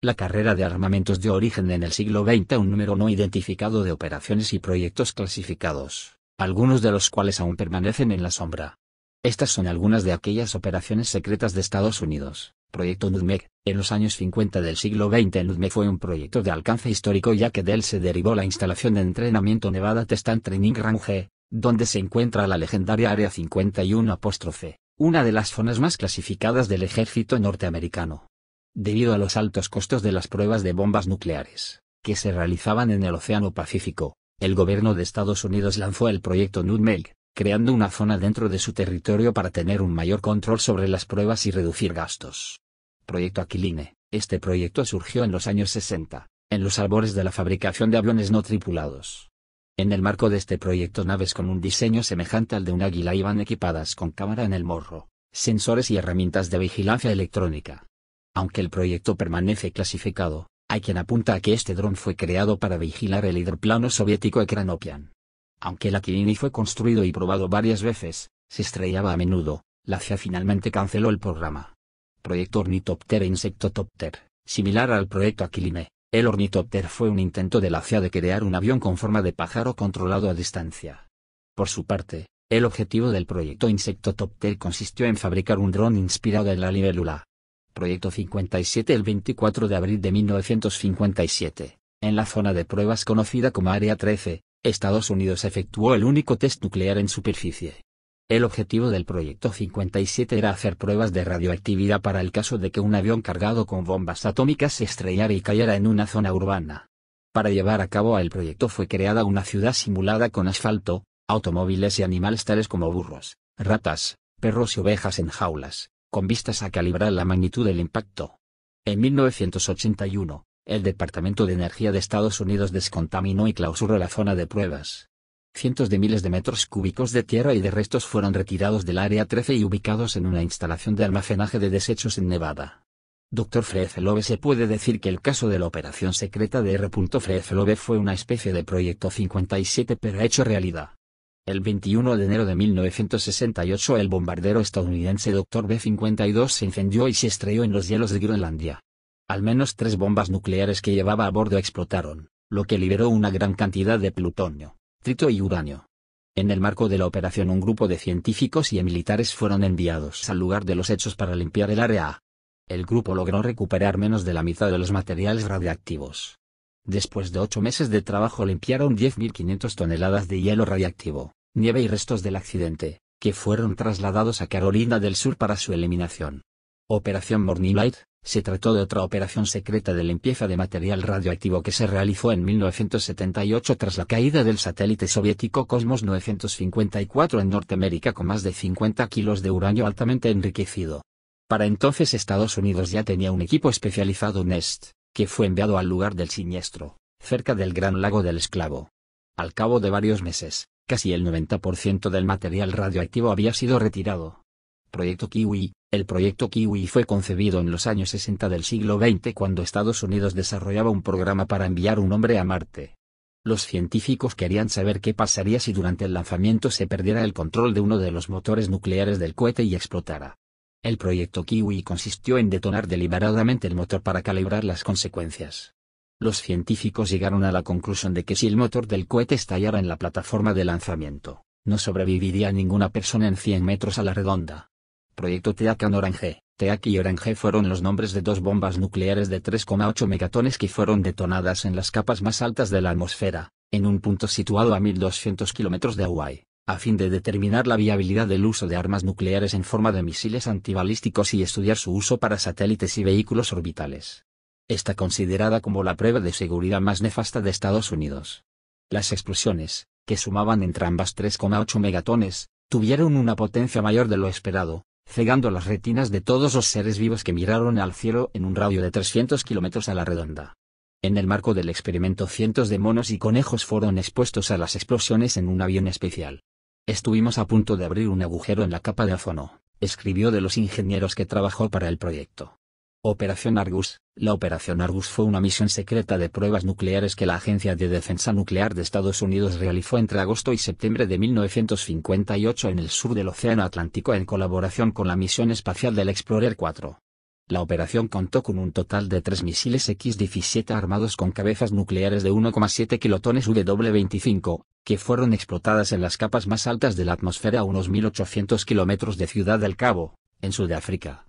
La carrera de armamentos dio origen en el siglo XX a un número no identificado de operaciones y proyectos clasificados, algunos de los cuales aún permanecen en la sombra. Estas son algunas de aquellas operaciones secretas de Estados Unidos. Proyecto NUDMEC. En los años 50 del siglo XX NUDMEC fue un proyecto de alcance histórico ya que de él se derivó la instalación de entrenamiento Nevada Testant Training Range, donde se encuentra la legendaria Área 51 apóstrofe, una de las zonas más clasificadas del ejército norteamericano debido a los altos costos de las pruebas de bombas nucleares, que se realizaban en el Océano Pacífico, el gobierno de Estados Unidos lanzó el proyecto NUDMEG, creando una zona dentro de su territorio para tener un mayor control sobre las pruebas y reducir gastos. Proyecto Aquiline. Este proyecto surgió en los años 60, en los albores de la fabricación de aviones no tripulados. En el marco de este proyecto naves con un diseño semejante al de un águila iban equipadas con cámara en el morro, sensores y herramientas de vigilancia electrónica. Aunque el proyecto permanece clasificado, hay quien apunta a que este dron fue creado para vigilar el hidroplano soviético Ekranopian. Aunque el Aquilini fue construido y probado varias veces, se estrellaba a menudo, la CIA finalmente canceló el programa. Proyecto Ornitopter e Insectotopter, similar al proyecto Aquiline, el Ornitopter fue un intento de la CIA de crear un avión con forma de pájaro controlado a distancia. Por su parte, el objetivo del proyecto Insectotopter consistió en fabricar un dron inspirado en la libélula, Proyecto 57 el 24 de abril de 1957, en la zona de pruebas conocida como Área 13, Estados Unidos efectuó el único test nuclear en superficie. El objetivo del Proyecto 57 era hacer pruebas de radioactividad para el caso de que un avión cargado con bombas atómicas se estrellara y cayera en una zona urbana. Para llevar a cabo el proyecto fue creada una ciudad simulada con asfalto, automóviles y animales tales como burros, ratas, perros y ovejas en jaulas, con vistas a calibrar la magnitud del impacto. En 1981, el Departamento de Energía de Estados Unidos descontaminó y clausuró la zona de pruebas. Cientos de miles de metros cúbicos de tierra y de restos fueron retirados del Área 13 y ubicados en una instalación de almacenaje de desechos en Nevada. Dr. Frezelove se puede decir que el caso de la operación secreta de R. Love fue una especie de proyecto 57 pero hecho realidad. El 21 de enero de 1968 el bombardero estadounidense Dr. B-52 se incendió y se estrelló en los hielos de Groenlandia. Al menos tres bombas nucleares que llevaba a bordo explotaron, lo que liberó una gran cantidad de plutonio, trito y uranio. En el marco de la operación un grupo de científicos y militares fueron enviados al lugar de los hechos para limpiar el área. El grupo logró recuperar menos de la mitad de los materiales radiactivos. Después de ocho meses de trabajo limpiaron 10.500 toneladas de hielo radiactivo nieve y restos del accidente, que fueron trasladados a Carolina del Sur para su eliminación. Operación Morning Light, se trató de otra operación secreta de limpieza de material radioactivo que se realizó en 1978 tras la caída del satélite soviético Cosmos 954 en Norteamérica con más de 50 kilos de uranio altamente enriquecido. Para entonces Estados Unidos ya tenía un equipo especializado NEST, que fue enviado al lugar del siniestro, cerca del Gran Lago del Esclavo. Al cabo de varios meses, casi el 90% del material radioactivo había sido retirado. Proyecto Kiwi El proyecto Kiwi fue concebido en los años 60 del siglo XX cuando Estados Unidos desarrollaba un programa para enviar un hombre a Marte. Los científicos querían saber qué pasaría si durante el lanzamiento se perdiera el control de uno de los motores nucleares del cohete y explotara. El proyecto Kiwi consistió en detonar deliberadamente el motor para calibrar las consecuencias los científicos llegaron a la conclusión de que si el motor del cohete estallara en la plataforma de lanzamiento, no sobreviviría ninguna persona en 100 metros a la redonda. Proyecto Teacan Orange, Teac y Orange fueron los nombres de dos bombas nucleares de 3,8 megatones que fueron detonadas en las capas más altas de la atmósfera, en un punto situado a 1200 kilómetros de Hawái, a fin de determinar la viabilidad del uso de armas nucleares en forma de misiles antibalísticos y estudiar su uso para satélites y vehículos orbitales está considerada como la prueba de seguridad más nefasta de Estados Unidos. Las explosiones, que sumaban entrambas 3,8 megatones, tuvieron una potencia mayor de lo esperado, cegando las retinas de todos los seres vivos que miraron al cielo en un radio de 300 kilómetros a la redonda. En el marco del experimento cientos de monos y conejos fueron expuestos a las explosiones en un avión especial. Estuvimos a punto de abrir un agujero en la capa de ozono, escribió de los ingenieros que trabajó para el proyecto. Operación Argus. La Operación Argus fue una misión secreta de pruebas nucleares que la Agencia de Defensa Nuclear de Estados Unidos realizó entre agosto y septiembre de 1958 en el sur del Océano Atlántico en colaboración con la misión espacial del Explorer 4. La operación contó con un total de tres misiles X-17 armados con cabezas nucleares de 1,7 kilotones W-25, que fueron explotadas en las capas más altas de la atmósfera a unos 1.800 kilómetros de Ciudad del Cabo, en Sudáfrica.